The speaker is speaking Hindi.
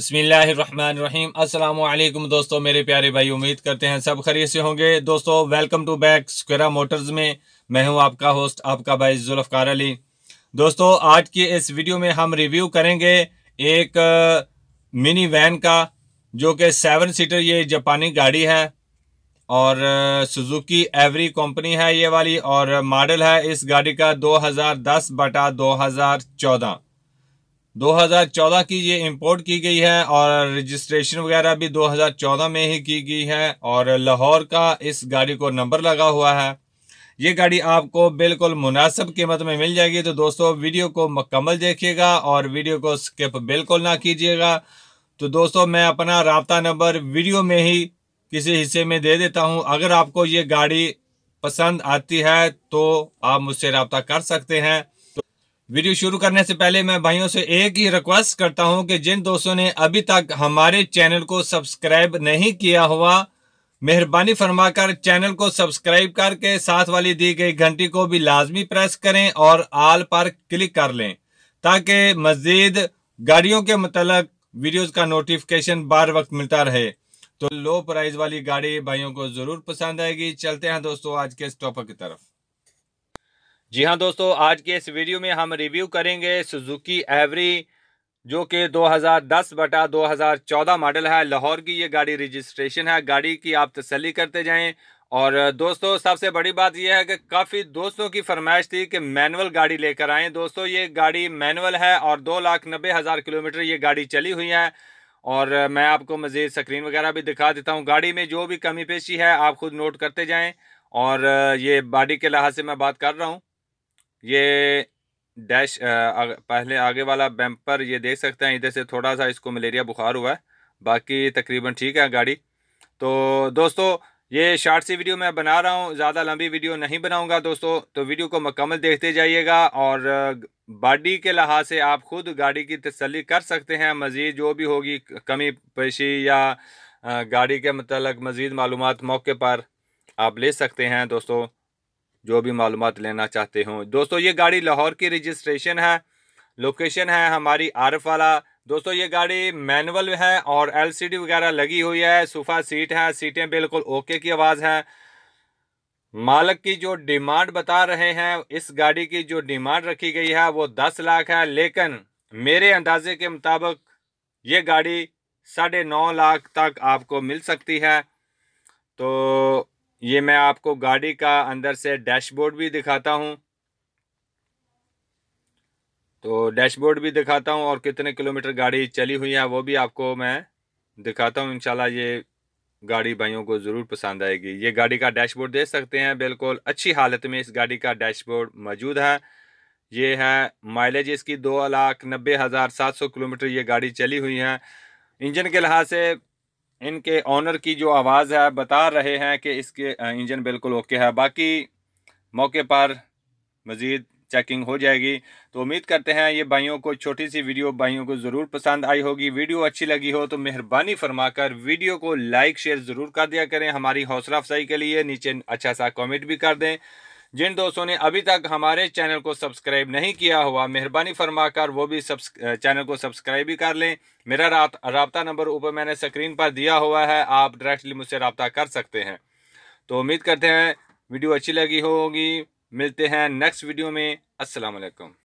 बसमीम अल्लाम दोस्तों मेरे प्यारे भाई उम्मीद करते हैं सब खरीद से होंगे दोस्तों वेलकम टू बैक स्क्वेरा मोटर्स में मैं हूं आपका होस्ट आपका भाई जुल्फ़ार अली दोस्तों आज की इस वीडियो में हम रिव्यू करेंगे एक मिनी वैन का जो कि सेवन सीटर ये जापानी गाड़ी है और सुजुकी एवरी कंपनी है ये वाली और मॉडल है इस गाड़ी का दस बटा चौदह 2014 की ये इंपोर्ट की गई है और रजिस्ट्रेशन वगैरह भी 2014 में ही की गई है और लाहौर का इस गाड़ी को नंबर लगा हुआ है ये गाड़ी आपको बिल्कुल मुनासिब कीमत में मिल जाएगी तो दोस्तों वीडियो को मकम्मल देखिएगा और वीडियो को स्किप बिल्कुल ना कीजिएगा तो दोस्तों मैं अपना रबता नंबर वीडियो में ही किसी हिस्से में दे देता हूँ अगर आपको ये गाड़ी पसंद आती है तो आप मुझसे रबता कर सकते हैं वीडियो शुरू करने से पहले मैं भाइयों से एक ही रिक्वेस्ट करता हूं कि जिन दोस्तों ने अभी तक हमारे चैनल को सब्सक्राइब नहीं किया हुआ मेहरबानी फरमाकर चैनल को सब्सक्राइब करके साथ वाली दी गई घंटी को भी लाजमी प्रेस करें और आल पर क्लिक कर लें ताकि मजीद गाड़ियों के मतलब वीडियोज का नोटिफिकेशन बार वक्त मिलता रहे तो लो प्राइस वाली गाड़ी भाइयों को जरूर पसंद आएगी चलते हैं दोस्तों आज के इस टॉपिक की तरफ जी हाँ दोस्तों आज के इस वीडियो में हम रिव्यू करेंगे सुजुकी एवरी जो कि 2010 बटा 2014 मॉडल है लाहौर की ये गाड़ी रजिस्ट्रेशन है गाड़ी की आप तसली करते जाएं और दोस्तों सबसे बड़ी बात यह है कि काफ़ी दोस्तों की फरमाइश थी कि मैनुअल गाड़ी लेकर आएँ दोस्तों ये गाड़ी मैनुअल है और दो लाख नब्बे हज़ार किलोमीटर ये गाड़ी चली हुई है और मैं आपको मज़ीद स्क्रीन वगैरह भी दिखा देता हूँ गाड़ी में जो भी कमी पेशी है आप खुद नोट करते जाएँ और ये बाड़ी के लिहाज से मैं बात कर रहा हूँ ये डैश पहले आगे वाला बैम्पर ये देख सकते हैं इधर से थोड़ा सा इसको मलेरिया बुखार हुआ है बाकी तकरीबन ठीक है गाड़ी तो दोस्तों ये शार्ट सी वीडियो मैं बना रहा हूँ ज़्यादा लंबी वीडियो नहीं बनाऊँगा दोस्तों तो वीडियो को मकमल देखते जाइएगा और बॉडी के लिहाज से आप ख़ुद गाड़ी की तसली कर सकते हैं मज़ीद जो भी होगी कमी पेशी या गाड़ी के मतलब मज़ीद मालूम मौके पर आप ले सकते हैं दोस्तों जो भी मालूम लेना चाहते हों दोस्तों ये गाड़ी लाहौर की रजिस्ट्रेशन है लोकेशन है हमारी आरफ वाला दोस्तों ये गाड़ी मैनुअल है और एलसीडी वगैरह लगी हुई है सोफ़ा सीट है सीटें बिल्कुल ओके की आवाज़ है मालक की जो डिमांड बता रहे हैं इस गाड़ी की जो डिमांड रखी गई है वो दस लाख है लेकिन मेरे अंदाजे के मुताबिक ये गाड़ी साढ़े नौ लाख तक आपको मिल सकती है तो ये मैं आपको गाड़ी का अंदर से डैशबोर्ड भी दिखाता हूँ तो डैशबोर्ड भी दिखाता हूँ और कितने किलोमीटर गाड़ी चली हुई है वो भी आपको मैं दिखाता हूँ इनशाला ये गाड़ी भाइयों को ज़रूर पसंद आएगी ये गाड़ी का डैशबोर्ड देख सकते हैं बिल्कुल अच्छी हालत में इस गाड़ी का डैशबोर्ड मौजूद है ये है माइलेज इसकी दो लाख नब्बे हज़ार सात सौ किलोमीटर ये गाड़ी चली हुई है इंजन के लिहाज से इनके ऑनर की जो आवाज़ है बता रहे हैं कि इसके इंजन बिल्कुल ओके है बाकी मौके पर मज़ीद चेकिंग हो जाएगी तो उम्मीद करते हैं ये भाइयों को छोटी सी वीडियो भाइयों को ज़रूर पसंद आई होगी वीडियो अच्छी लगी हो तो मेहरबानी फरमाकर वीडियो को लाइक शेयर ज़रूर कर दिया करें हमारी हौसला अफजाई के लिए नीचे अच्छा सा कॉमेंट भी कर दें जिन दोस्तों ने अभी तक हमारे चैनल को सब्सक्राइब नहीं किया हुआ मेहरबानी फरमाकर वो भी सब्स चैनल को सब्सक्राइब भी कर लें मेरा रबता नंबर ऊपर मैंने स्क्रीन पर दिया हुआ है आप डायरेक्टली मुझसे रबता कर सकते हैं तो उम्मीद करते हैं वीडियो अच्छी लगी होगी मिलते हैं नेक्स्ट वीडियो में असलकम